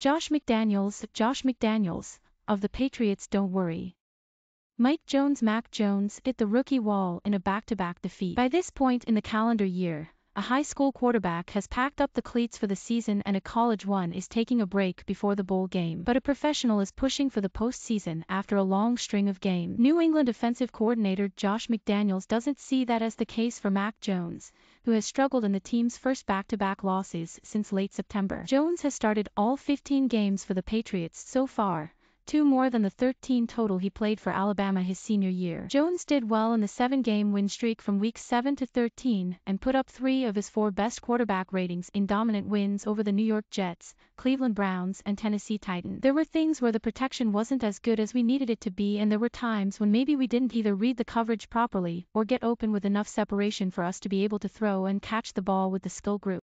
Josh McDaniels, Josh McDaniels, of the Patriots don't worry. Mike Jones Mac Jones hit the rookie wall in a back-to-back defeat. By this point in the calendar year, a high school quarterback has packed up the cleats for the season and a college one is taking a break before the bowl game, but a professional is pushing for the postseason after a long string of games. New England offensive coordinator Josh McDaniels doesn't see that as the case for Mac Jones, who has struggled in the team's first back-to-back -back losses since late September. Jones has started all 15 games for the Patriots so far, two more than the 13 total he played for Alabama his senior year. Jones did well in the seven-game win streak from week 7 to 13 and put up three of his four best quarterback ratings in dominant wins over the New York Jets, Cleveland Browns, and Tennessee Titans. There were things where the protection wasn't as good as we needed it to be and there were times when maybe we didn't either read the coverage properly or get open with enough separation for us to be able to throw and catch the ball with the skill group.